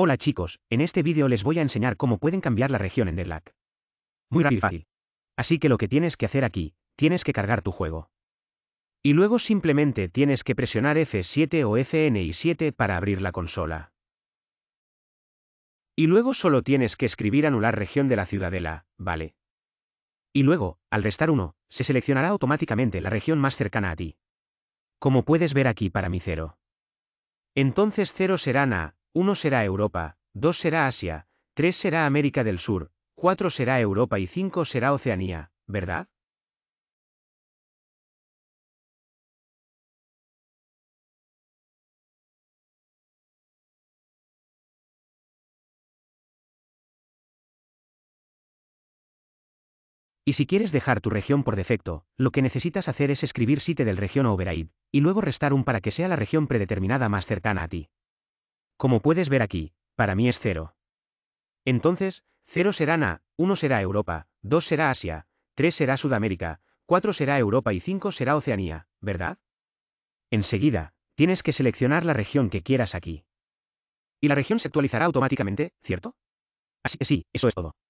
Hola chicos, en este vídeo les voy a enseñar cómo pueden cambiar la región en Deadlock. Muy rápido y fácil. Así que lo que tienes que hacer aquí, tienes que cargar tu juego. Y luego simplemente tienes que presionar F7 o FNI7 para abrir la consola. Y luego solo tienes que escribir anular región de la ciudadela, ¿vale? Y luego, al restar uno, se seleccionará automáticamente la región más cercana a ti. Como puedes ver aquí para mi cero. Entonces cero será A, uno será Europa, dos será Asia, tres será América del Sur, cuatro será Europa y cinco será Oceanía, ¿verdad? Y si quieres dejar tu región por defecto, lo que necesitas hacer es escribir site del región override, y luego restar un para que sea la región predeterminada más cercana a ti. Como puedes ver aquí, para mí es cero. Entonces, cero será NA, uno será Europa, dos será Asia, tres será Sudamérica, cuatro será Europa y cinco será Oceanía, ¿verdad? Enseguida, tienes que seleccionar la región que quieras aquí. Y la región se actualizará automáticamente, ¿cierto? Así que sí, eso es todo.